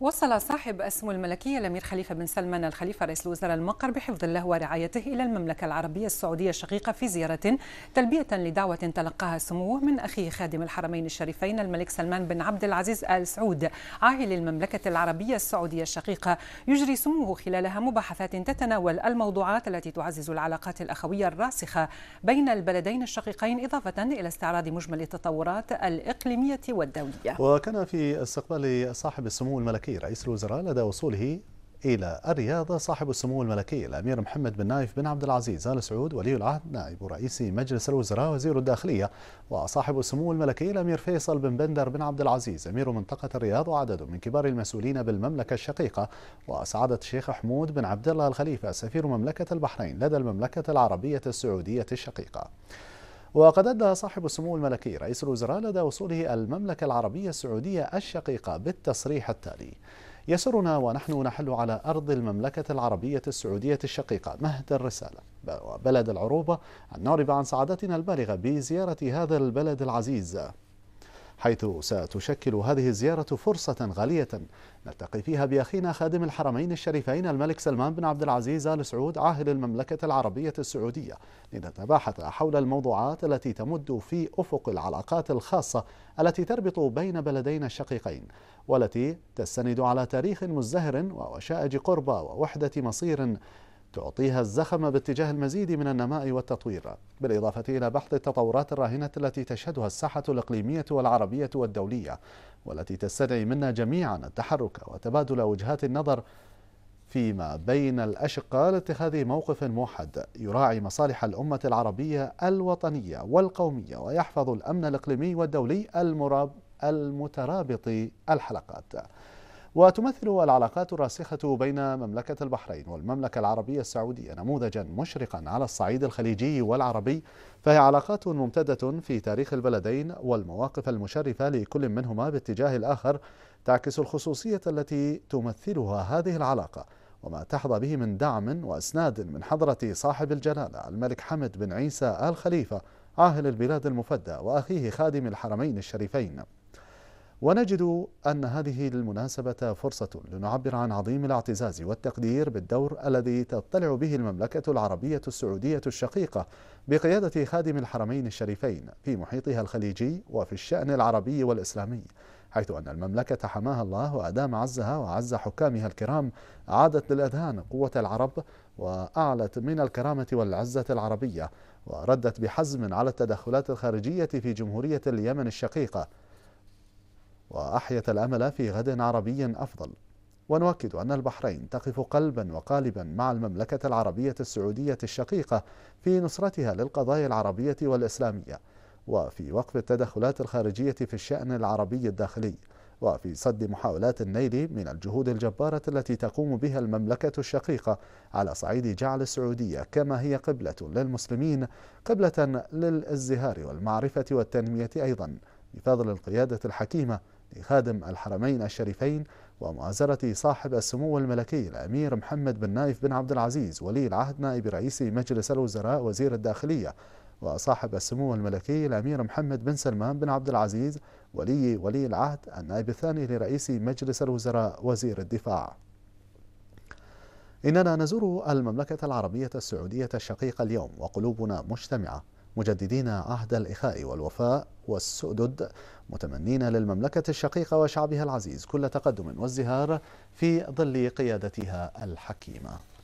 وصل صاحب السمو الملكي الامير خليفه بن سلمان الخليفه رئيس الوزراء المقر بحفظ الله ورعايته الى المملكه العربيه السعوديه الشقيقه في زياره تلبيه لدعوه تلقاها سموه من اخيه خادم الحرمين الشريفين الملك سلمان بن عبد العزيز ال سعود عاهل المملكه العربيه السعوديه الشقيقه يجري سموه خلالها مباحثات تتناول الموضوعات التي تعزز العلاقات الاخويه الراسخه بين البلدين الشقيقين اضافه الى استعراض مجمل التطورات الاقليميه والدوليه. وكان في استقبال صاحب السمو الملكي الملكي رئيس الوزراء لدى وصوله إلى الرياض صاحب السمو الملكي الأمير محمد بن نايف بن عبد العزيز آل سعود ولي العهد نائب رئيس مجلس الوزراء وزير الداخلية وصاحب السمو الملكي الأمير فيصل بن بندر بن عبد العزيز أمير منطقة الرياض وعدد من كبار المسؤولين بالمملكة الشقيقة وسعادة الشيخ حمود بن عبد الله الخليفة سفير مملكة البحرين لدى المملكة العربية السعودية الشقيقة وقد أدى صاحب السمو الملكي رئيس الوزراء لدى وصوله المملكة العربية السعودية الشقيقة بالتصريح التالي يسرنا ونحن نحل على أرض المملكة العربية السعودية الشقيقة مهد الرسالة وبلد العروبة أن نعرب عن سعادتنا البالغة بزيارة هذا البلد العزيز حيث ستشكل هذه الزيارة فرصة غالية نلتقي فيها بأخينا خادم الحرمين الشريفين الملك سلمان بن عبد العزيز آل سعود عاهل المملكة العربية السعودية لنتباحث حول الموضوعات التي تمد في أفق العلاقات الخاصة التي تربط بين بلدينا الشقيقين والتي تستند على تاريخ مزدهر ووشائج قربى ووحدة مصير تعطيها الزخم باتجاه المزيد من النماء والتطوير بالإضافة إلى بحث التطورات الراهنة التي تشهدها الساحة الإقليمية والعربية والدولية والتي تستدعي منا جميعا التحرك وتبادل وجهات النظر فيما بين الأشقاء لاتخاذ موقف موحد يراعي مصالح الأمة العربية الوطنية والقومية ويحفظ الأمن الإقليمي والدولي المرابط المترابط الحلقات وتمثل العلاقات الراسخة بين مملكة البحرين والمملكة العربية السعودية نموذجا مشرقا على الصعيد الخليجي والعربي فهي علاقات ممتدة في تاريخ البلدين والمواقف المشرفة لكل منهما باتجاه الآخر تعكس الخصوصية التي تمثلها هذه العلاقة وما تحظى به من دعم واسناد من حضره صاحب الجلاله الملك حمد بن عيسى ال خليفه عاهل البلاد المفدى واخيه خادم الحرمين الشريفين ونجد أن هذه المناسبة فرصة لنعبر عن عظيم الاعتزاز والتقدير بالدور الذي تضطلع به المملكة العربية السعودية الشقيقة بقيادة خادم الحرمين الشريفين في محيطها الخليجي وفي الشأن العربي والإسلامي حيث أن المملكة حماها الله وأدام عزها وعز حكامها الكرام عادت للأذهان قوة العرب وأعلت من الكرامة والعزة العربية وردت بحزم على التدخلات الخارجية في جمهورية اليمن الشقيقة وأحيت الأمل في غد عربي أفضل ونؤكد أن البحرين تقف قلبا وقالبا مع المملكة العربية السعودية الشقيقة في نصرتها للقضايا العربية والإسلامية وفي وقف التدخلات الخارجية في الشأن العربي الداخلي وفي صد محاولات النيل من الجهود الجبارة التي تقوم بها المملكة الشقيقة على صعيد جعل السعودية كما هي قبلة للمسلمين قبلة للازدهار والمعرفة والتنمية أيضا بفضل القيادة الحكيمة لخادم الحرمين الشريفين ومؤازرة صاحب السمو الملكي الأمير محمد بن نايف بن عبد العزيز ولي العهد نائب رئيس مجلس الوزراء وزير الداخلية وصاحب السمو الملكي الأمير محمد بن سلمان بن عبد العزيز ولي ولي العهد النائب الثاني لرئيس مجلس الوزراء وزير الدفاع إننا نزور المملكة العربية السعودية الشقيقة اليوم وقلوبنا مجتمعة مجددين عهد الإخاء والوفاء والسؤدد متمنين للمملكة الشقيقة وشعبها العزيز كل تقدم وازدهار في ظل قيادتها الحكيمة